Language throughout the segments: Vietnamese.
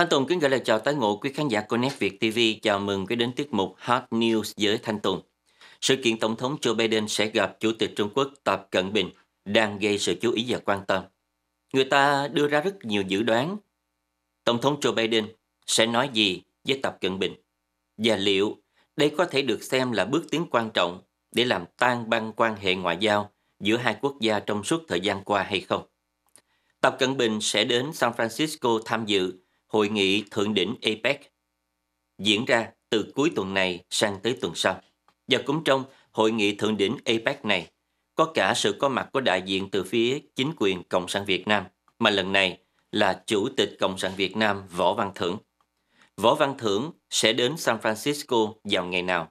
Thanh Tùng kính gửi lời chào tới ngộ quý khán giả Connect Việt TV. Chào mừng quý đến tiết mục Hot News với Thanh Tùng. Sự kiện Tổng thống Joe Biden sẽ gặp Chủ tịch Trung Quốc Tập Cận Bình đang gây sự chú ý và quan tâm. Người ta đưa ra rất nhiều dự đoán. Tổng thống Joe Biden sẽ nói gì với Tập Cận Bình? Và liệu đây có thể được xem là bước tiến quan trọng để làm tan băng quan hệ ngoại giao giữa hai quốc gia trong suốt thời gian qua hay không? Tập Cận Bình sẽ đến San Francisco tham dự Hội nghị Thượng đỉnh APEC diễn ra từ cuối tuần này sang tới tuần sau. Và cũng trong hội nghị Thượng đỉnh APEC này, có cả sự có mặt của đại diện từ phía chính quyền Cộng sản Việt Nam, mà lần này là Chủ tịch Cộng sản Việt Nam Võ Văn Thưởng. Võ Văn Thưởng sẽ đến San Francisco vào ngày nào?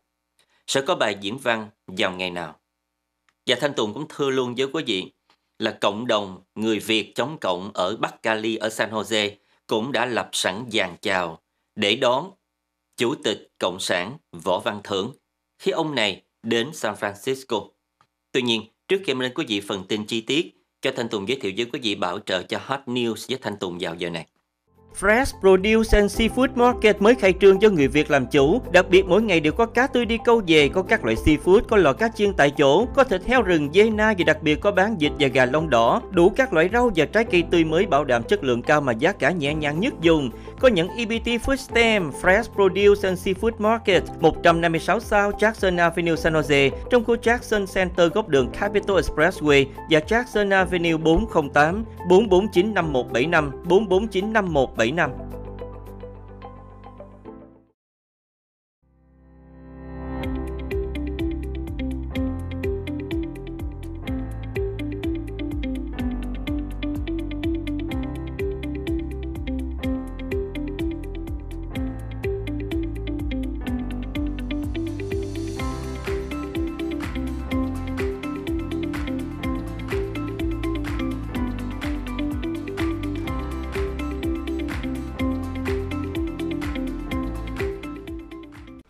Sẽ có bài diễn văn vào ngày nào? Và Thanh Tùng cũng thưa luôn với quý vị là cộng đồng người Việt chống cộng ở Bắc Cali ở San Jose cũng đã lập sẵn dàn chào để đón Chủ tịch Cộng sản Võ Văn Thưởng khi ông này đến San Francisco. Tuy nhiên, trước khi em lên quý vị phần tin chi tiết, cho Thanh Tùng giới thiệu với quý vị bảo trợ cho Hot News với Thanh Tùng vào giờ này. Fresh Produce and Seafood Market mới khai trương cho người Việt làm chủ. Đặc biệt mỗi ngày đều có cá tươi đi câu về, có các loại seafood, có lò cá chiên tại chỗ, có thịt heo rừng, dê na và đặc biệt có bán vịt và gà lông đỏ, đủ các loại rau và trái cây tươi mới bảo đảm chất lượng cao mà giá cả nhẹ nhàng nhất dùng. Có những EBT Food Stamp, Fresh Produce and Seafood Market, 156 sao Jackson Avenue San Jose, trong khu Jackson Center góc đường Capital Expressway và Jackson Avenue 408, 4495175, 4495175. 7 năm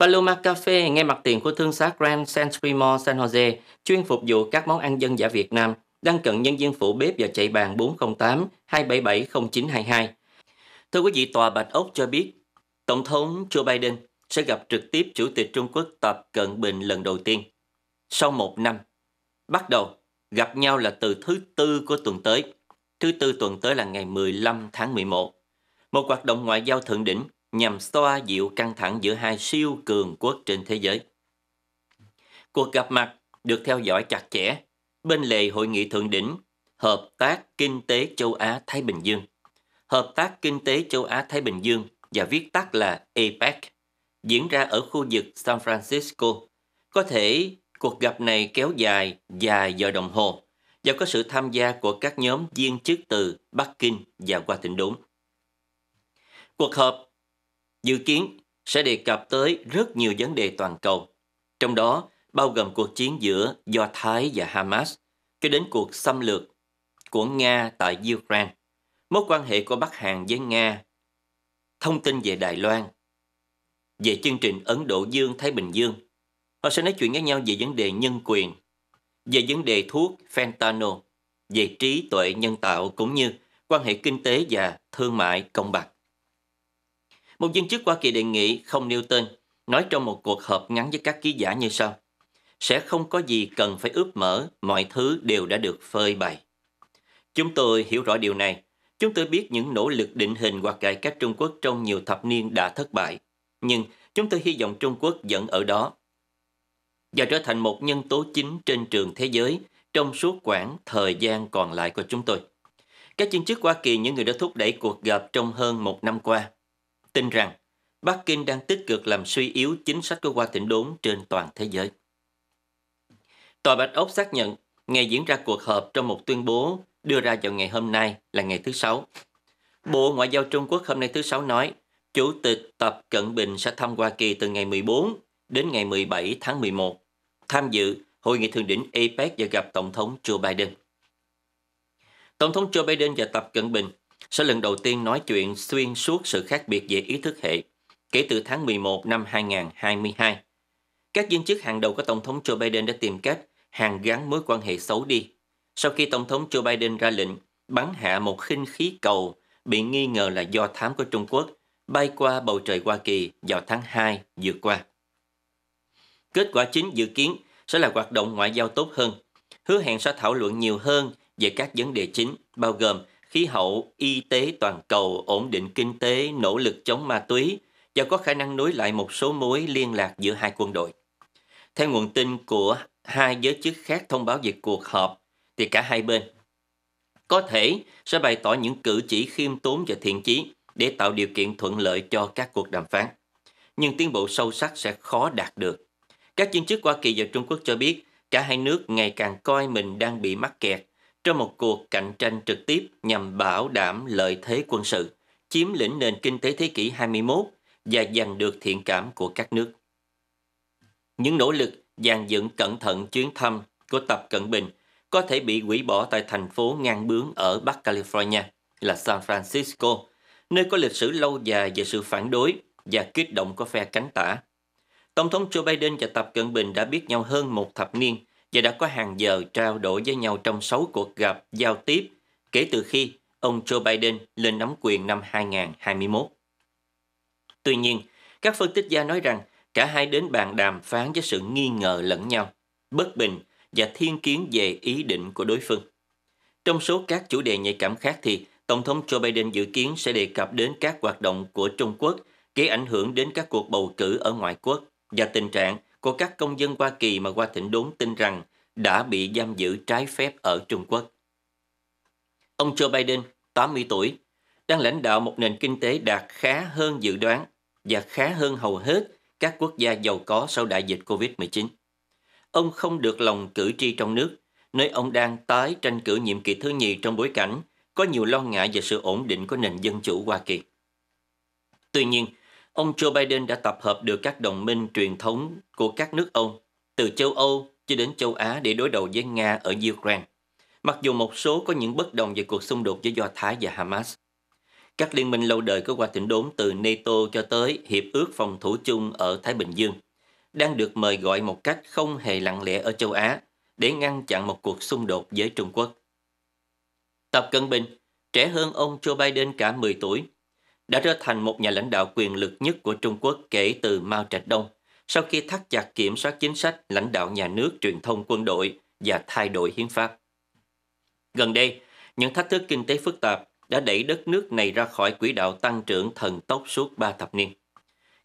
Paloma Cafe ngay mặt tiền của thương xá Grand San Mall San Jose chuyên phục vụ các món ăn dân dã Việt Nam, đang cận nhân viên phụ bếp và chạy bàn 408 277 0922. Thưa quý vị, Tòa Bạch Ốc cho biết, Tổng thống Joe Biden sẽ gặp trực tiếp Chủ tịch Trung Quốc Tập Cận Bình lần đầu tiên. Sau một năm, bắt đầu gặp nhau là từ thứ tư của tuần tới. Thứ tư tuần tới là ngày 15 tháng 11. Một hoạt động ngoại giao thượng đỉnh nhằm xoa dịu căng thẳng giữa hai siêu cường quốc trên thế giới. Cuộc gặp mặt được theo dõi chặt chẽ bên lề hội nghị thượng đỉnh Hợp tác Kinh tế Châu Á-Thái Bình Dương. Hợp tác Kinh tế Châu Á-Thái Bình Dương và viết tắt là APEC diễn ra ở khu vực San Francisco. Có thể cuộc gặp này kéo dài dài giờ đồng hồ và có sự tham gia của các nhóm viên chức từ Bắc Kinh và Washington. Cuộc họp dự kiến sẽ đề cập tới rất nhiều vấn đề toàn cầu, trong đó bao gồm cuộc chiến giữa Do Thái và Hamas, cho đến cuộc xâm lược của Nga tại Ukraine, mối quan hệ của Bắc Hàn với Nga, thông tin về Đài Loan, về chương trình Ấn Độ Dương-Thái Bình Dương. Họ sẽ nói chuyện với nhau về vấn đề nhân quyền, về vấn đề thuốc fentanyl, về trí tuệ nhân tạo cũng như quan hệ kinh tế và thương mại công bằng. Một viên chức Hoa Kỳ đề nghị không nêu tên, nói trong một cuộc họp ngắn với các ký giả như sau. Sẽ không có gì cần phải ướp mở, mọi thứ đều đã được phơi bày. Chúng tôi hiểu rõ điều này. Chúng tôi biết những nỗ lực định hình hoặc cải cách Trung Quốc trong nhiều thập niên đã thất bại. Nhưng chúng tôi hy vọng Trung Quốc vẫn ở đó và trở thành một nhân tố chính trên trường thế giới trong suốt quãng thời gian còn lại của chúng tôi. Các chuyên chức Hoa Kỳ, những người đã thúc đẩy cuộc gặp trong hơn một năm qua, tin rằng Bắc Kinh đang tích cực làm suy yếu chính sách của Hoa Thịnh Đốn trên toàn thế giới. Tòa Bạch Ốc xác nhận ngày diễn ra cuộc họp trong một tuyên bố đưa ra vào ngày hôm nay là ngày thứ Sáu. Bộ Ngoại giao Trung Quốc hôm nay thứ Sáu nói Chủ tịch Tập Cận Bình sẽ thăm Hoa Kỳ từ ngày 14 đến ngày 17 tháng 11, tham dự hội nghị thượng đỉnh APEC và gặp Tổng thống Joe Biden. Tổng thống Joe Biden và Tập Cận Bình sẽ lần đầu tiên nói chuyện xuyên suốt sự khác biệt về ý thức hệ kể từ tháng 11 năm 2022. Các viên chức hàng đầu của Tổng thống Joe Biden đã tìm cách hàn gắn mối quan hệ xấu đi sau khi Tổng thống Joe Biden ra lệnh bắn hạ một khinh khí cầu bị nghi ngờ là do thám của Trung Quốc bay qua bầu trời Hoa Kỳ vào tháng 2 vừa qua. Kết quả chính dự kiến sẽ là hoạt động ngoại giao tốt hơn, hứa hẹn sẽ thảo luận nhiều hơn về các vấn đề chính, bao gồm khí hậu, y tế toàn cầu, ổn định kinh tế, nỗ lực chống ma túy và có khả năng nối lại một số mối liên lạc giữa hai quân đội. Theo nguồn tin của hai giới chức khác thông báo về cuộc họp, thì cả hai bên có thể sẽ bày tỏ những cử chỉ khiêm tốn và thiện chí để tạo điều kiện thuận lợi cho các cuộc đàm phán. Nhưng tiến bộ sâu sắc sẽ khó đạt được. Các chuyên chức Hoa Kỳ và Trung Quốc cho biết cả hai nước ngày càng coi mình đang bị mắc kẹt trong một cuộc cạnh tranh trực tiếp nhằm bảo đảm lợi thế quân sự, chiếm lĩnh nền kinh tế thế kỷ 21 và giành được thiện cảm của các nước. Những nỗ lực dàn dựng cẩn thận chuyến thăm của Tập Cận Bình có thể bị hủy bỏ tại thành phố ngang bướng ở Bắc California là San Francisco, nơi có lịch sử lâu dài về sự phản đối và kích động của phe cánh tả. Tổng thống Joe Biden và Tập Cận Bình đã biết nhau hơn một thập niên – và đã có hàng giờ trao đổi với nhau trong 6 cuộc gặp giao tiếp kể từ khi ông Joe Biden lên nắm quyền năm 2021. Tuy nhiên, các phân tích gia nói rằng cả hai đến bàn đàm phán với sự nghi ngờ lẫn nhau, bất bình và thiên kiến về ý định của đối phương. Trong số các chủ đề nhạy cảm khác thì Tổng thống Joe Biden dự kiến sẽ đề cập đến các hoạt động của Trung Quốc gây ảnh hưởng đến các cuộc bầu cử ở ngoại quốc và tình trạng của các công dân Hoa Kỳ mà hoa Thịnh Đốn tin rằng đã bị giam giữ trái phép ở Trung Quốc. Ông Joe Biden, 80 tuổi, đang lãnh đạo một nền kinh tế đạt khá hơn dự đoán và khá hơn hầu hết các quốc gia giàu có sau đại dịch COVID-19. Ông không được lòng cử tri trong nước, nơi ông đang tái tranh cử nhiệm kỳ thứ nhì trong bối cảnh có nhiều lo ngại về sự ổn định của nền dân chủ Hoa Kỳ. Tuy nhiên, ông Joe Biden đã tập hợp được các đồng minh truyền thống của các nước Âu, từ châu Âu cho đến châu Á để đối đầu với Nga ở Ukraine. Mặc dù một số có những bất đồng về cuộc xung đột giữa Do Thái và Hamas, các liên minh lâu đời có qua tỉnh đốn từ NATO cho tới Hiệp ước phòng thủ chung ở Thái Bình Dương, đang được mời gọi một cách không hề lặng lẽ ở châu Á để ngăn chặn một cuộc xung đột với Trung Quốc. Tập Cận Bình, trẻ hơn ông Joe Biden cả 10 tuổi, đã trở thành một nhà lãnh đạo quyền lực nhất của Trung Quốc kể từ Mao Trạch Đông, sau khi thắt chặt kiểm soát chính sách lãnh đạo nhà nước truyền thông quân đội và thay đổi hiến pháp. Gần đây, những thách thức kinh tế phức tạp đã đẩy đất nước này ra khỏi quỹ đạo tăng trưởng thần tốc suốt ba thập niên.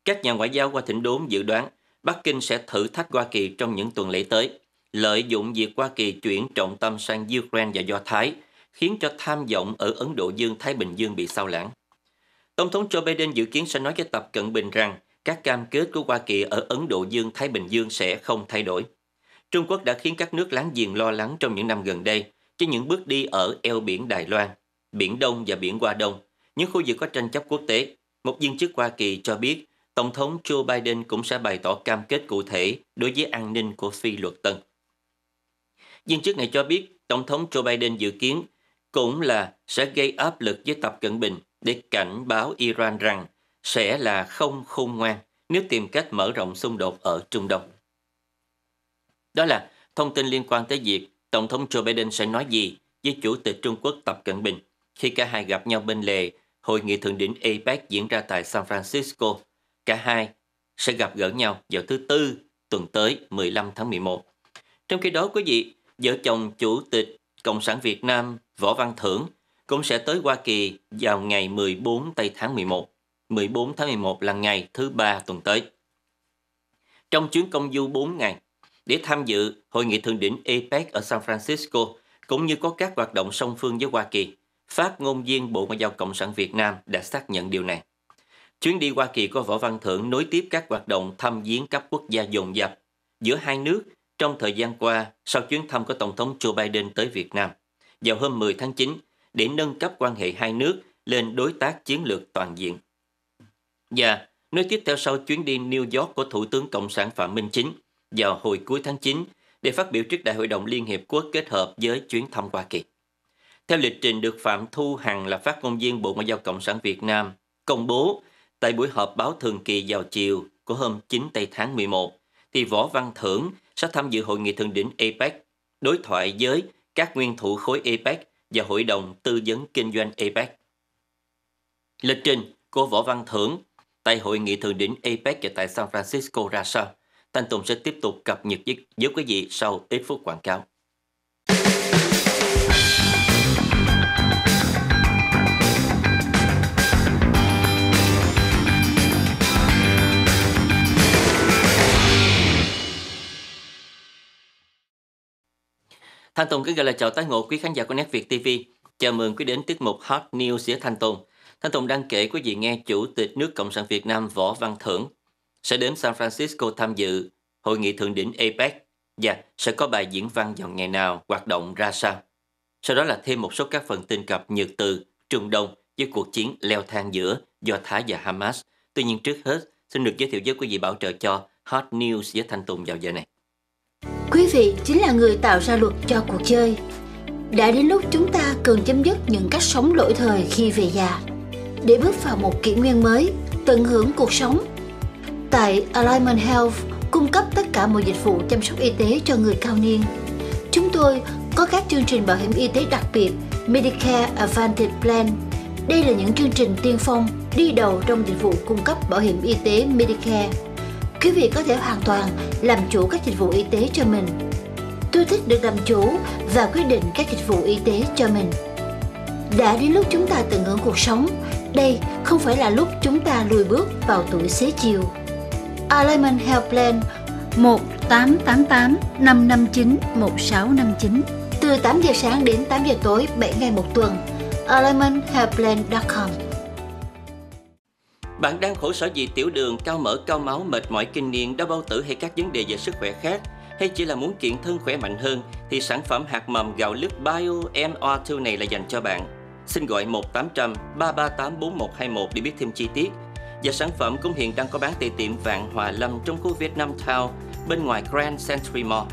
Các nhà ngoại giao qua thỉnh đốn dự đoán Bắc Kinh sẽ thử thách Hoa Kỳ trong những tuần lễ tới, lợi dụng việc Hoa Kỳ chuyển trọng tâm sang Ukraine và Do Thái, khiến cho tham vọng ở Ấn Độ Dương-Thái Bình Dương bị sao lãng. Tổng thống Joe Biden dự kiến sẽ nói với Tập Cận Bình rằng các cam kết của Hoa Kỳ ở Ấn Độ Dương-Thái Bình Dương sẽ không thay đổi. Trung Quốc đã khiến các nước láng giềng lo lắng trong những năm gần đây cho những bước đi ở eo biển Đài Loan, Biển Đông và Biển Hoa Đông, những khu vực có tranh chấp quốc tế. Một viên chức Hoa Kỳ cho biết Tổng thống Joe Biden cũng sẽ bày tỏ cam kết cụ thể đối với an ninh của phi luật tân. Viên chức này cho biết Tổng thống Joe Biden dự kiến cũng là sẽ gây áp lực với Tập Cận Bình để cảnh báo Iran rằng sẽ là không khôn ngoan nếu tìm cách mở rộng xung đột ở Trung Đông. Đó là thông tin liên quan tới việc Tổng thống Joe Biden sẽ nói gì với Chủ tịch Trung Quốc Tập Cận Bình khi cả hai gặp nhau bên lề hội nghị thượng đỉnh APEC diễn ra tại San Francisco. Cả hai sẽ gặp gỡ nhau vào thứ Tư tuần tới 15 tháng 11. Trong khi đó, quý vị, vợ chồng Chủ tịch Cộng sản Việt Nam Võ Văn Thưởng – cũng sẽ tới Hoa Kỳ vào ngày 14 tây tháng 11. 14 tháng 11 là ngày thứ ba tuần tới. Trong chuyến công du 4 ngày, để tham dự hội nghị thượng đỉnh APEC ở San Francisco, cũng như có các hoạt động song phương với Hoa Kỳ, phát ngôn viên Bộ Ngoại giao Cộng sản Việt Nam đã xác nhận điều này. Chuyến đi Hoa Kỳ của Võ Văn Thưởng nối tiếp các hoạt động thăm viếng cấp quốc gia dồn dập giữa hai nước trong thời gian qua sau chuyến thăm của Tổng thống Joe Biden tới Việt Nam. Vào hôm 10 tháng 9, để nâng cấp quan hệ hai nước lên đối tác chiến lược toàn diện. Và dạ, nói tiếp theo sau chuyến đi New York của Thủ tướng Cộng sản Phạm Minh Chính vào hồi cuối tháng 9 để phát biểu trước Đại hội đồng Liên Hiệp Quốc kết hợp với chuyến thăm Hoa Kỳ. Theo lịch trình được Phạm Thu Hằng là phát ngôn viên Bộ Ngoại giao Cộng sản Việt Nam công bố tại buổi họp báo thường kỳ vào chiều của hôm 9 tây tháng 11, thì Võ Văn Thưởng sẽ tham dự hội nghị thượng đỉnh APEC, đối thoại với các nguyên thủ khối APEC và Hội đồng Tư vấn Kinh doanh APEC. Lịch trình của Võ Văn Thưởng tại Hội nghị Thượng đỉnh APEC và tại San Francisco ra sao? Thanh Tùng sẽ tiếp tục cập nhật với quý vị sau ít phút quảng cáo. Thanh Tùng kính gọi là chào tái ngộ quý khán giả của Net Việt TV. Chào mừng quý đến tiết mục Hot News giữa Thanh Tùng. Thanh Tùng đang kể quý vị nghe Chủ tịch nước Cộng sản Việt Nam Võ Văn Thưởng sẽ đến San Francisco tham dự hội nghị thượng đỉnh APEC và sẽ có bài diễn văn vào ngày nào, hoạt động ra sao. Sau đó là thêm một số các phần tin cập nhật từ Trung Đông với cuộc chiến leo thang giữa Do Thái và Hamas. Tuy nhiên trước hết, xin được giới thiệu với quý vị bảo trợ cho Hot News với Thanh Tùng vào giờ này vị chính là người tạo ra luật cho cuộc chơi đã đến lúc chúng ta cần chấm dứt những cách sống lỗi thời khi về già để bước vào một kỷ nguyên mới tận hưởng cuộc sống tại alignment health cung cấp tất cả mọi dịch vụ chăm sóc y tế cho người cao niên chúng tôi có các chương trình bảo hiểm y tế đặc biệt medicare advantage plan đây là những chương trình tiên phong đi đầu trong dịch vụ cung cấp bảo hiểm y tế medicare quý vị có thể hoàn toàn làm chủ các dịch vụ y tế cho mình. Tôi thích được làm chủ và quyết định các dịch vụ y tế cho mình. Đã đến lúc chúng ta tận hưởng cuộc sống, đây không phải là lúc chúng ta lùi bước vào tuổi xế chiều. Alignment Health Plan 1888 559 1659 từ 8 giờ sáng đến 8 giờ tối 7 ngày một tuần. alignmenthealthplan.com bạn đang khổ sở vì tiểu đường, cao mỡ, cao máu, mệt mỏi kinh niên, đau bao tử hay các vấn đề về sức khỏe khác hay chỉ là muốn kiện thân khỏe mạnh hơn thì sản phẩm hạt mầm gạo lứt Bio MR2 này là dành cho bạn. Xin gọi 1800 338 4121 để biết thêm chi tiết. Và sản phẩm cũng hiện đang có bán tại tiệm Vạn Hòa Lâm trong khu Vietnam Town bên ngoài Grand Century Mall.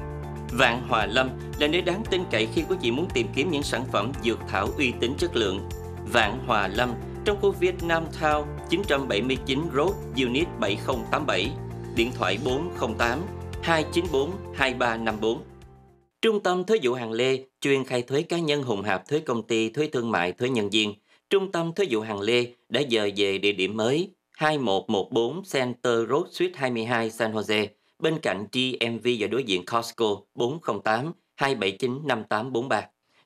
Vạn Hòa Lâm là nơi đáng tin cậy khi quý vị muốn tìm kiếm những sản phẩm dược thảo uy tín chất lượng. Vạn Hòa Lâm trong khu Nam Town 979 Road, Unit 7087, điện thoại 408 294 2354. Trung tâm Thuế vụ Hàng Lê chuyên khai thuế cá nhân hùng hạp thuế công ty, thuế thương mại, thuế nhân viên. Trung tâm Thuế vụ Hàng Lê đã dời về địa điểm mới 2114 Center Road Suite 22 San Jose, bên cạnh DMV và đối diện Costco 408 279 5843.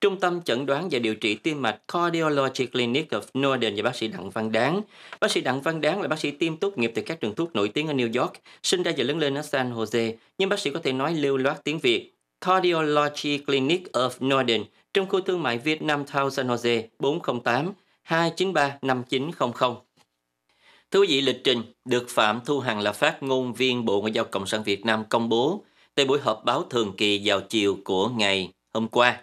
Trung tâm chẩn đoán và điều trị tim mạch Cardiology Clinic of Northern và bác sĩ Đặng Văn Đáng. Bác sĩ Đặng Văn Đáng là bác sĩ tiêm tốt nghiệp từ các trường thuốc nổi tiếng ở New York, sinh ra và lớn lên ở San Jose, nhưng bác sĩ có thể nói lưu loát tiếng Việt. Cardiology Clinic of Northern trong khu thương mại Việt Nam Town San Jose 408 293 5900. Thưa quý vị, lịch trình được Phạm Thu Hằng là phát ngôn viên Bộ Ngoại giao Cộng sản Việt Nam công bố tại buổi họp báo thường kỳ vào chiều của ngày hôm qua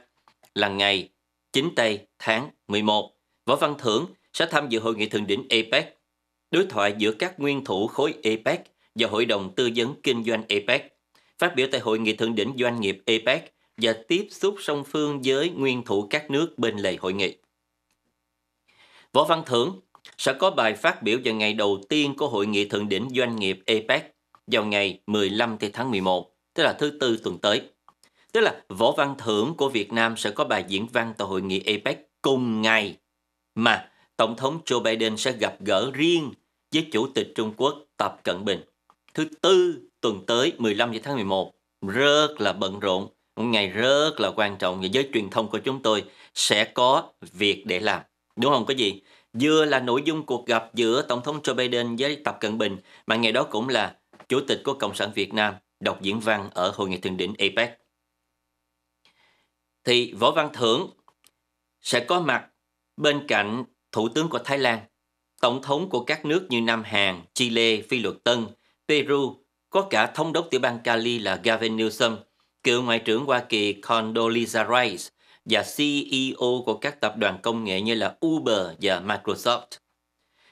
là ngày 9 tây tháng 11, Võ Văn Thưởng sẽ tham dự hội nghị thượng đỉnh APEC, đối thoại giữa các nguyên thủ khối APEC và Hội đồng Tư vấn Kinh doanh APEC, phát biểu tại hội nghị thượng đỉnh doanh nghiệp APEC và tiếp xúc song phương với nguyên thủ các nước bên lề hội nghị. Võ Văn Thưởng sẽ có bài phát biểu vào ngày đầu tiên của hội nghị thượng đỉnh doanh nghiệp APEC vào ngày 15 tháng 11, tức là thứ tư tuần tới. Tức là Võ Văn Thưởng của Việt Nam sẽ có bài diễn văn tại hội nghị APEC cùng ngày mà Tổng thống Joe Biden sẽ gặp gỡ riêng với Chủ tịch Trung Quốc Tập Cận Bình. Thứ tư tuần tới 15 tháng 11 rất là bận rộn, một ngày rất là quan trọng và giới truyền thông của chúng tôi sẽ có việc để làm. Đúng không có gì? Vừa là nội dung cuộc gặp giữa Tổng thống Joe Biden với Tập Cận Bình mà ngày đó cũng là Chủ tịch của Cộng sản Việt Nam đọc diễn văn ở Hội nghị thượng đỉnh APEC thì Võ Văn Thưởng sẽ có mặt bên cạnh Thủ tướng của Thái Lan, Tổng thống của các nước như Nam Hàn, Chile, Phi Luật Tân, Peru, có cả thống đốc tiểu bang Cali là Gavin Newsom, cựu Ngoại trưởng Hoa Kỳ Condoleezza Rice và CEO của các tập đoàn công nghệ như là Uber và Microsoft.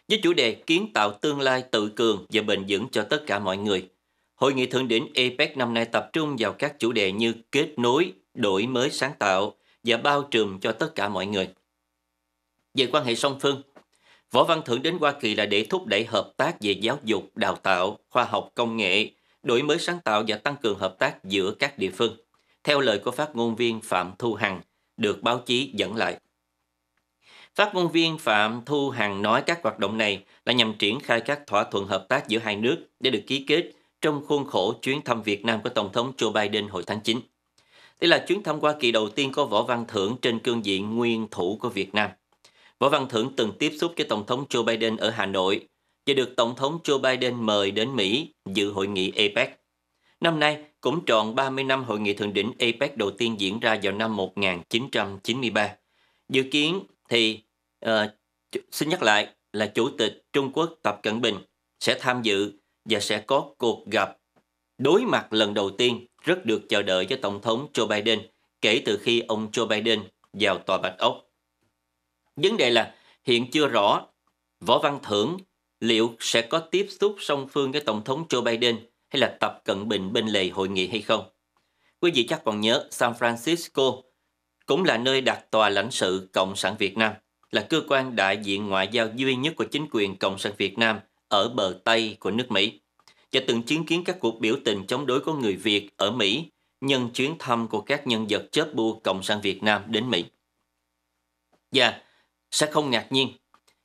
Với chủ đề kiến tạo tương lai tự cường và bền vững cho tất cả mọi người, Hội nghị thượng đỉnh APEC năm nay tập trung vào các chủ đề như kết nối, đổi mới sáng tạo và bao trùm cho tất cả mọi người. Về quan hệ song phương, Võ Văn Thưởng đến Hoa Kỳ là để thúc đẩy hợp tác về giáo dục, đào tạo, khoa học công nghệ, đổi mới sáng tạo và tăng cường hợp tác giữa các địa phương, theo lời của phát ngôn viên Phạm Thu Hằng, được báo chí dẫn lại. Phát ngôn viên Phạm Thu Hằng nói các hoạt động này là nhằm triển khai các thỏa thuận hợp tác giữa hai nước để được ký kết trong khuôn khổ chuyến thăm Việt Nam của Tổng thống Joe Biden hồi tháng 9. Đây là chuyến thăm Hoa Kỳ đầu tiên của Võ Văn Thưởng trên cương vị nguyên thủ của Việt Nam. Võ Văn Thưởng từng tiếp xúc với Tổng thống Joe Biden ở Hà Nội và được Tổng thống Joe Biden mời đến Mỹ dự hội nghị APEC. Năm nay cũng tròn 30 năm hội nghị thượng đỉnh APEC đầu tiên diễn ra vào năm 1993. Dự kiến thì, uh, xin nhắc lại, là Chủ tịch Trung Quốc Tập Cận Bình sẽ tham dự và sẽ có cuộc gặp đối mặt lần đầu tiên rất được chờ đợi cho Tổng thống Joe Biden kể từ khi ông Joe Biden vào tòa Bạch Ốc. Vấn đề là hiện chưa rõ Võ Văn Thưởng liệu sẽ có tiếp xúc song phương với Tổng thống Joe Biden hay là Tập Cận Bình bên lề hội nghị hay không? Quý vị chắc còn nhớ San Francisco cũng là nơi đặt tòa lãnh sự Cộng sản Việt Nam, là cơ quan đại diện ngoại giao duy nhất của chính quyền Cộng sản Việt Nam ở bờ Tây của nước Mỹ và từng chứng kiến các cuộc biểu tình chống đối của người Việt ở Mỹ nhân chuyến thăm của các nhân vật chớp bua Cộng sản Việt Nam đến Mỹ. Và dạ, sẽ không ngạc nhiên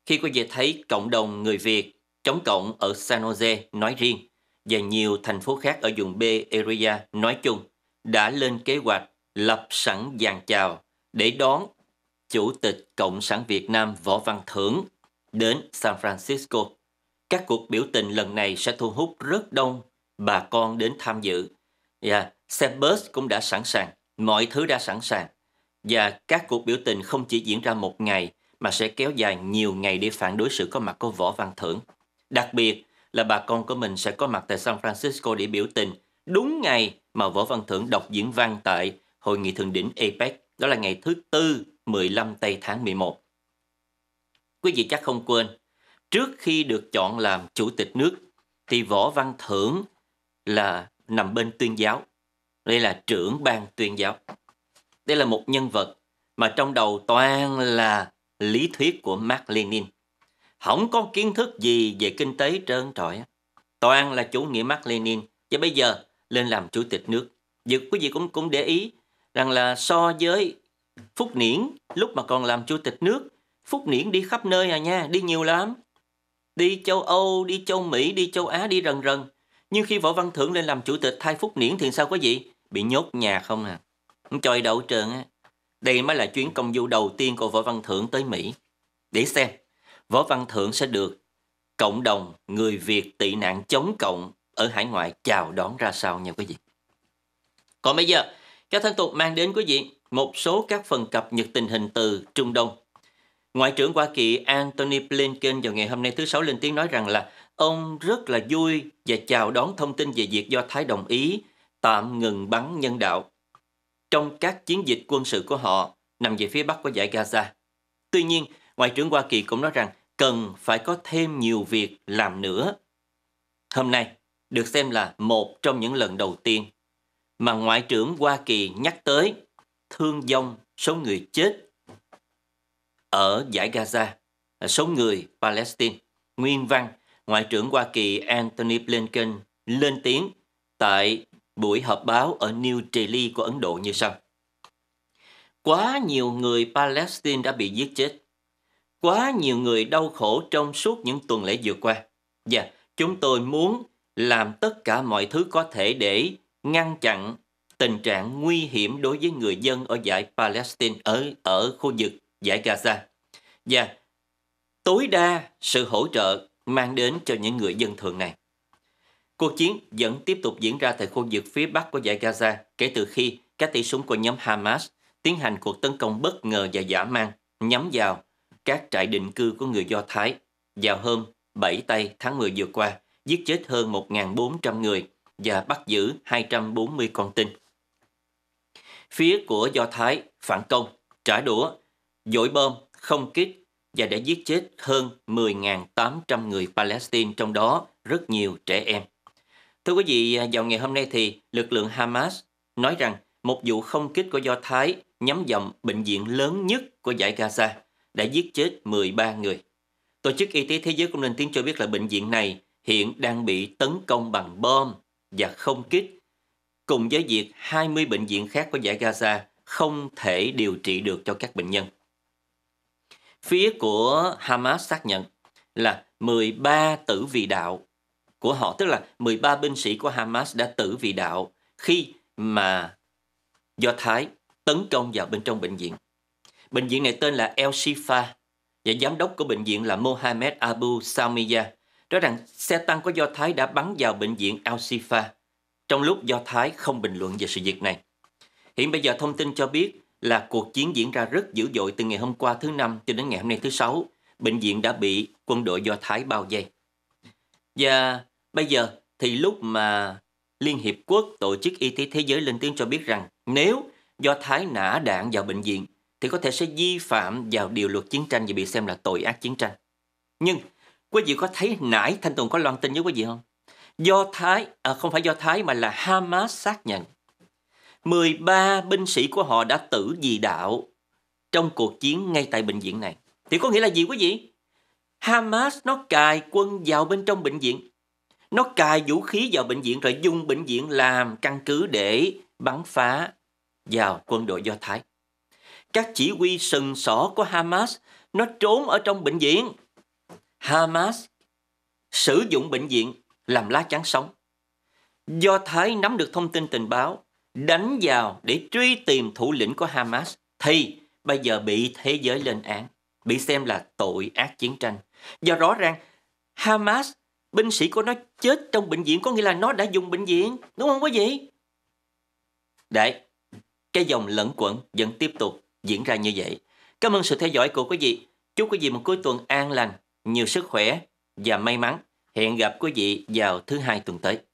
khi cô về thấy cộng đồng người Việt chống cộng ở San Jose nói riêng và nhiều thành phố khác ở vùng Bay Area nói chung đã lên kế hoạch lập sẵn dàn chào để đón Chủ tịch Cộng sản Việt Nam Võ Văn Thưởng đến San Francisco các cuộc biểu tình lần này sẽ thu hút rất đông bà con đến tham dự. Và xe bus cũng đã sẵn sàng, mọi thứ đã sẵn sàng. Và các cuộc biểu tình không chỉ diễn ra một ngày mà sẽ kéo dài nhiều ngày để phản đối sự có mặt của Võ Văn Thưởng. Đặc biệt là bà con của mình sẽ có mặt tại San Francisco để biểu tình đúng ngày mà Võ Văn Thưởng đọc diễn văn tại Hội nghị Thượng đỉnh APEC. Đó là ngày thứ Tư 15 tây tháng 11. Quý vị chắc không quên trước khi được chọn làm chủ tịch nước thì Võ Văn Thưởng là nằm bên tuyên giáo. Đây là trưởng ban tuyên giáo. Đây là một nhân vật mà trong đầu toàn là lý thuyết của Mark Lenin. Không có kiến thức gì về kinh tế trơn trọi. Toàn là chủ nghĩa Mark Lenin. Và bây giờ lên làm chủ tịch nước. Dự quý vị cũng cũng để ý rằng là so với Phúc Niễn lúc mà còn làm chủ tịch nước, Phúc Niễn đi khắp nơi à nha, đi nhiều lắm. Đi châu Âu, đi châu Mỹ, đi châu Á, đi rần rần. Nhưng khi Võ Văn Thưởng lên làm chủ tịch thay Phúc Niễn thì sao có gì? Bị nhốt nhà không à? Chơi đậu trường á. Đây mới là chuyến công du đầu tiên của Võ Văn Thưởng tới Mỹ. Để xem, Võ Văn Thưởng sẽ được cộng đồng người Việt tị nạn chống cộng ở hải ngoại chào đón ra sao nha quý vị. Còn bây giờ, các thân tục mang đến quý vị một số các phần cập nhật tình hình từ Trung Đông Ngoại trưởng Hoa Kỳ Antony Blinken vào ngày hôm nay thứ Sáu lên tiếng nói rằng là ông rất là vui và chào đón thông tin về việc Do Thái đồng ý tạm ngừng bắn nhân đạo trong các chiến dịch quân sự của họ nằm về phía bắc của giải Gaza. Tuy nhiên, Ngoại trưởng Hoa Kỳ cũng nói rằng cần phải có thêm nhiều việc làm nữa. Hôm nay được xem là một trong những lần đầu tiên mà Ngoại trưởng Hoa Kỳ nhắc tới thương vong số người chết ở giải Gaza, à, số người Palestine. Nguyên văn, Ngoại trưởng Hoa Kỳ Antony Blinken lên tiếng tại buổi họp báo ở New Delhi của Ấn Độ như sau. Quá nhiều người Palestine đã bị giết chết. Quá nhiều người đau khổ trong suốt những tuần lễ vừa qua. Và dạ, yeah, chúng tôi muốn làm tất cả mọi thứ có thể để ngăn chặn tình trạng nguy hiểm đối với người dân ở giải Palestine ở ở khu vực giải Gaza và tối đa sự hỗ trợ mang đến cho những người dân thường này. Cuộc chiến vẫn tiếp tục diễn ra tại khu vực phía bắc của giải Gaza kể từ khi các tay súng của nhóm Hamas tiến hành cuộc tấn công bất ngờ và giả man nhắm vào các trại định cư của người Do Thái vào hôm 7 tây tháng 10 vừa qua, giết chết hơn 1.400 người và bắt giữ 240 con tin. Phía của Do Thái phản công, trả đũa dội bom, không kích và đã giết chết hơn 10.800 người Palestine, trong đó rất nhiều trẻ em. Thưa quý vị, à, vào ngày hôm nay thì lực lượng Hamas nói rằng một vụ không kích của Do Thái nhắm vào bệnh viện lớn nhất của giải Gaza đã giết chết 13 người. Tổ chức Y tế Thế giới cũng lên tiếng cho biết là bệnh viện này hiện đang bị tấn công bằng bom và không kích, cùng với việc 20 bệnh viện khác của giải Gaza không thể điều trị được cho các bệnh nhân. Phía của Hamas xác nhận là 13 tử vì đạo của họ, tức là 13 binh sĩ của Hamas đã tử vì đạo khi mà Do Thái tấn công vào bên trong bệnh viện. Bệnh viện này tên là El Shifa và giám đốc của bệnh viện là Mohammed Abu Samiya. rõ rằng xe tăng của Do Thái đã bắn vào bệnh viện El Shifa trong lúc Do Thái không bình luận về sự việc này. Hiện bây giờ thông tin cho biết là cuộc chiến diễn ra rất dữ dội từ ngày hôm qua thứ Năm cho đến ngày hôm nay thứ Sáu. Bệnh viện đã bị quân đội Do Thái bao vây. Và bây giờ thì lúc mà Liên Hiệp Quốc, Tổ chức Y tế Thế giới lên tiếng cho biết rằng nếu Do Thái nã đạn vào bệnh viện thì có thể sẽ vi phạm vào điều luật chiến tranh và bị xem là tội ác chiến tranh. Nhưng quý vị có thấy nãy Thanh Tùng có loan tin với quý vị không? Do Thái, à, không phải Do Thái mà là Hamas xác nhận 13 binh sĩ của họ đã tử vì đạo trong cuộc chiến ngay tại bệnh viện này. Thì có nghĩa là gì quý vị? Hamas nó cài quân vào bên trong bệnh viện. Nó cài vũ khí vào bệnh viện rồi dùng bệnh viện làm căn cứ để bắn phá vào quân đội Do Thái. Các chỉ huy sừng sỏ của Hamas nó trốn ở trong bệnh viện. Hamas sử dụng bệnh viện làm lá chắn sống. Do Thái nắm được thông tin tình báo đánh vào để truy tìm thủ lĩnh của Hamas thì bây giờ bị thế giới lên án, bị xem là tội ác chiến tranh. Do rõ ràng Hamas, binh sĩ của nó chết trong bệnh viện có nghĩa là nó đã dùng bệnh viện, đúng không quý vị? Đấy, cái dòng lẫn quẩn vẫn tiếp tục diễn ra như vậy. Cảm ơn sự theo dõi của quý vị. Chúc quý vị một cuối tuần an lành, nhiều sức khỏe và may mắn. Hẹn gặp quý vị vào thứ hai tuần tới.